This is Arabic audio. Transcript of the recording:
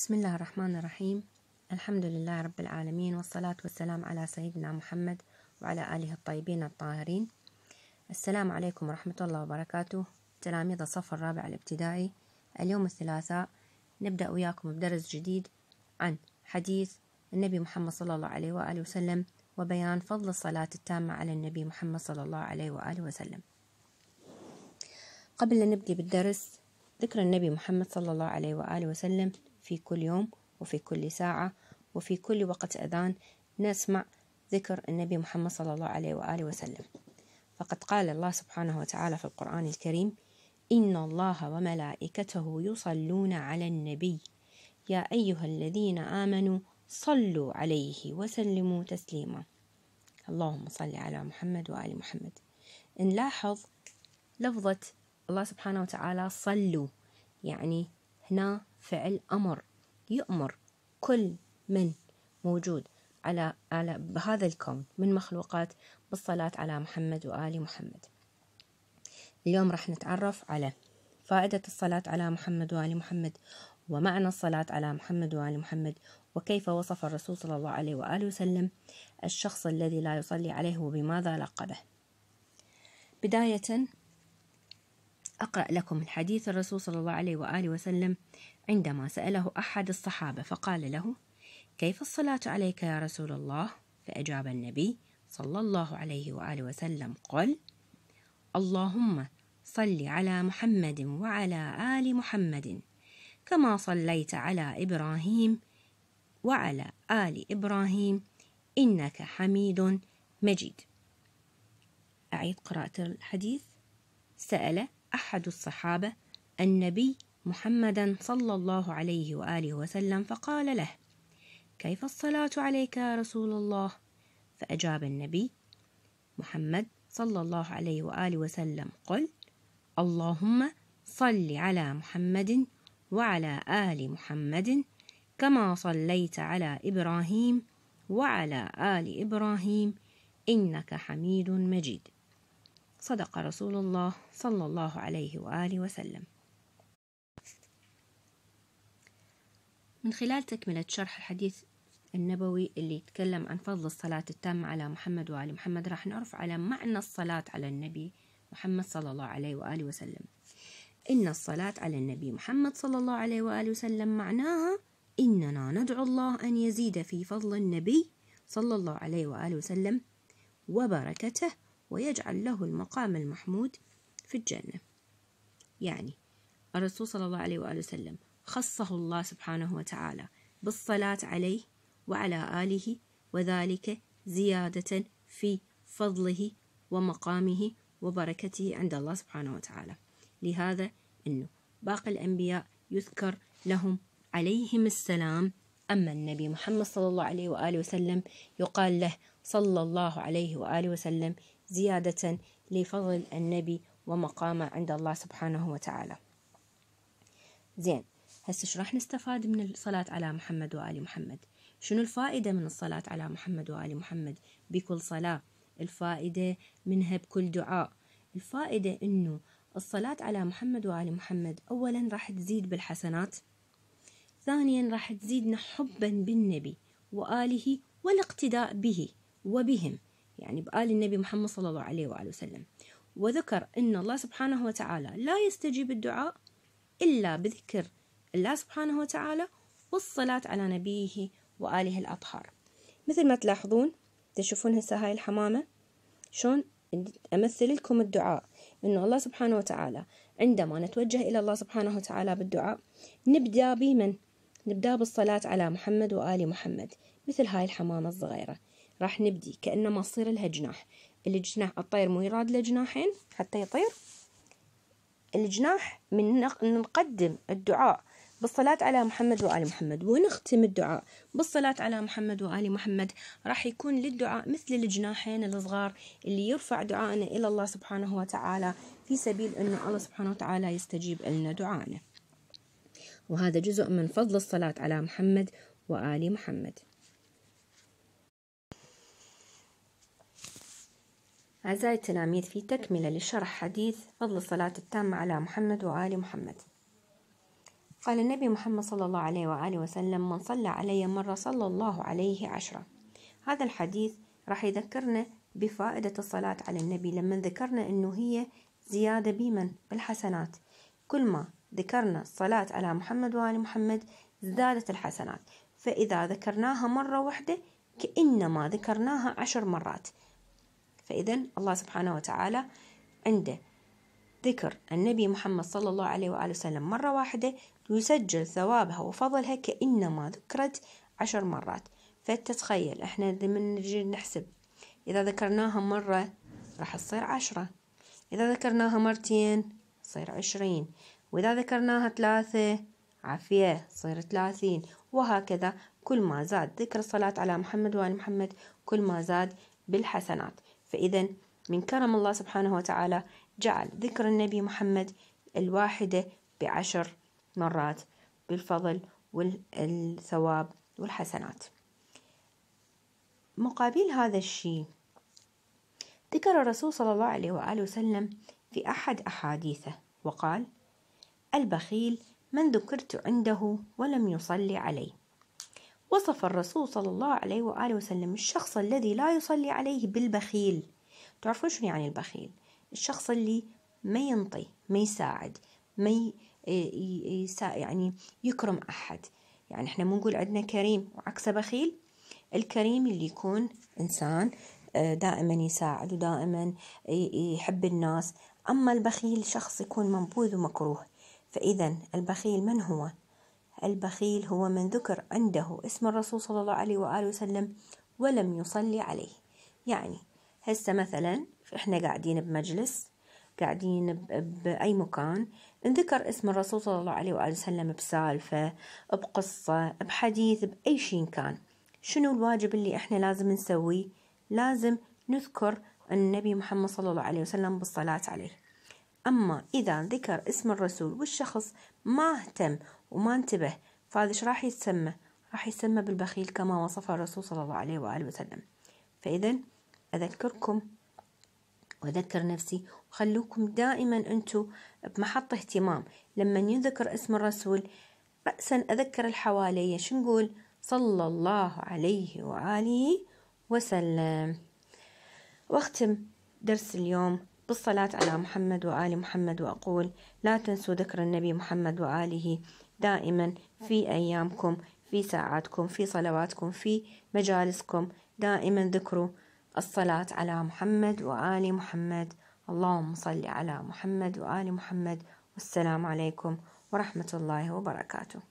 بسم الله الرحمن الرحيم الحمد لله رب العالمين والصلاة والسلام على سيدنا محمد وعلى آله الطيبين الطاهرين السلام عليكم ورحمة الله وبركاته تلاميذ الصف الرابع الابتدائي اليوم الثلاثاء نبدأ وياكم بدرس جديد عن حديث النبي محمد صلى الله عليه وآله وسلم وبيان فضل الصلاة التامة على النبي محمد صلى الله عليه وآله وسلم قبل أن نبدأ بالدرس ذكر النبي محمد صلى الله عليه وآله وسلم في كل يوم وفي كل ساعة وفي كل وقت أذان نسمع ذكر النبي محمد صلى الله عليه وآله وسلم فقد قال الله سبحانه وتعالى في القرآن الكريم إن الله وملائكته يصلون على النبي يا أيها الذين آمنوا صلوا عليه وسلموا تسليما اللهم صل على محمد وآل محمد نلاحظ لفظة الله سبحانه وتعالى صلوا يعني هنا فعل أمر يؤمر كل من موجود على على بهذا الكون من مخلوقات بالصلاة على محمد وآل محمد. اليوم راح نتعرف على فائدة الصلاة على محمد وآل محمد ومعنى الصلاة على محمد وآل محمد وكيف وصف الرسول صلى الله عليه وآله وسلم الشخص الذي لا يصلي عليه وبماذا لقبه. بداية أقرأ لكم الحديث الرسول صلى الله عليه وآله وسلم عندما سأله أحد الصحابة فقال له: كيف الصلاة عليك يا رسول الله؟ فأجاب النبي صلى الله عليه وآله وسلم قل: اللهم صل على محمد وعلى آل محمد كما صليت على إبراهيم وعلى آل إبراهيم إنك حميد مجيد. أعيد قراءة الحديث: سأل أحد الصحابة النبي محمدا صلى الله عليه واله وسلم فقال له كيف الصلاه عليك يا رسول الله فاجاب النبي محمد صلى الله عليه واله وسلم قل اللهم صل على محمد وعلى ال محمد كما صليت على ابراهيم وعلى ال ابراهيم انك حميد مجيد صدق رسول الله صلى الله عليه واله وسلم من خلال تكملة شرح الحديث النبوي اللي يتكلم عن فضل الصلاة التامة على محمد وآل محمد راح نعرف على معنى الصلاة على النبي محمد صلى الله عليه وآله وسلم إن الصلاة على النبي محمد صلى الله عليه وآله وسلم معناها إننا ندعو الله أن يزيد في فضل النبي صلى الله عليه وآله وسلم وبركته ويجعل له المقام المحمود في الجنة يعني الرسول صلى الله عليه وآله وسلم خصه الله سبحانه وتعالى بالصلاة عليه وعلى آله وذلك زيادة في فضله ومقامه وبركته عند الله سبحانه وتعالى لهذا أنه باقي الأنبياء يذكر لهم عليهم السلام أما النبي محمد صلى الله عليه وآله وسلم يقال له صلى الله عليه وآله وسلم زيادة لفضل النبي ومقامه عند الله سبحانه وتعالى زين هسه شو راح نستفاد من الصلاة على محمد وآل محمد شنو الفائدة من الصلاة على محمد وآل محمد بكل صلاة الفائدة منها بكل دعاء الفائدة إنه الصلاة على محمد وآل محمد أولا راح تزيد بالحسنات ثانيا راح تزيدنا حبا بالنبي وآله والاقتداء به وبهم يعني بآل النبي محمد صلى الله عليه وآله وسلم وذكر أن الله سبحانه وتعالى لا يستجيب الدعاء إلا بذكر الله سبحانه وتعالى والصلاة على نبيه وآله الأطهار مثل ما تلاحظون تشوفون هسه هاي الحمامة شلون أمثل لكم الدعاء إنه الله سبحانه وتعالى عندما نتوجه إلى الله سبحانه وتعالى بالدعاء نبدأ بمن؟ نبدأ بالصلاة على محمد وآل محمد مثل هاي الحمامة الصغيرة راح نبدي كأنما تصير لها جناح الجناح الطير مو يراد له جناحين حتى يطير الجناح من نقدم الدعاء بالصلاة على محمد وآل محمد ونختم الدعاء بالصلاة على محمد وآل محمد راح يكون للدعاء مثل الجناحين الصغار اللي يرفع دعائنا إلى الله سبحانه وتعالى في سبيل أنه الله سبحانه وتعالى يستجيب لنا دعائنا وهذا جزء من فضل الصلاة على محمد وآل محمد أعزائي التلاميذ في تكملة لشرح حديث فضل الصلاة التامة على محمد وآل محمد قال النبي محمد صلى الله عليه وآله وسلم من صلى علي مرة صلى الله عليه عشرة هذا الحديث راح يذكرنا بفائدة الصلاة على النبي لما ذكرنا أنه هي زيادة بمن بالحسنات كل ما ذكرنا الصلاة على محمد وآل محمد زادت الحسنات فإذا ذكرناها مرة واحدة كإنما ذكرناها عشر مرات فإذا الله سبحانه وتعالى عنده ذكر النبي محمد صلى الله عليه وآله وسلم مرة واحدة يسجل ثوابها وفضلها كأنما ذكرت عشر مرات فتتخيل احنا لما نجي نحسب إذا ذكرناها مرة راح تصير عشرة إذا ذكرناها مرتين تصير عشرين وإذا ذكرناها ثلاثة عافية تصير ثلاثين وهكذا كل ما زاد ذكر الصلاة على محمد وآل محمد كل ما زاد بالحسنات فإذا من كرم الله سبحانه وتعالى جعل ذكر النبي محمد الواحدة بعشر مرات بالفضل والثواب والحسنات مقابل هذا الشيء ذكر الرسول صلى الله عليه وآله وسلم في أحد أحاديثه وقال البخيل من ذكرت عنده ولم يصلي علي وصف الرسول صلى الله عليه وآله وسلم الشخص الذي لا يصلي عليه بالبخيل تعرفون شنو يعني البخيل الشخص اللي ما ينطي ما يساعد ما إيه، يعني يكرم أحد يعني احنا مو نقول عندنا كريم وعكسه بخيل الكريم اللي يكون إنسان آه، دائما يساعد ودائما يحب الناس أما البخيل شخص يكون منبوذ ومكروه فإذا البخيل من هو؟ البخيل هو من ذكر عنده اسم الرسول صلى الله عليه وآله وسلم ولم يصلي عليه يعني هسه مثلا احنا قاعدين بمجلس قاعدين بأي مكان نذكر اسم الرسول صلى الله عليه وآله وسلم بسالفة بقصة بحديث بأي شيء كان شنو الواجب اللي احنا لازم نسويه لازم نذكر النبي محمد صلى الله عليه وسلم بالصلاة عليه أما إذا ذكر اسم الرسول والشخص ما اهتم وما انتبه فهذا ايش راح يتسمى راح يسمى بالبخيل كما وصف الرسول صلى الله عليه وآله وسلم فإذا أذكركم وأذكر نفسي وخلوكم دائما أنتم بمحط اهتمام لما يذكر اسم الرسول بأسا أذكر الحوالية شو نقول صلى الله عليه وآله وسلم واختم درس اليوم بالصلاة على محمد وآل محمد وأقول لا تنسوا ذكر النبي محمد وآله دائما في أيامكم في ساعاتكم في صلواتكم في مجالسكم دائما ذكروا الصلاة على محمد وآل محمد اللهم صل على محمد وآل محمد والسلام عليكم ورحمة الله وبركاته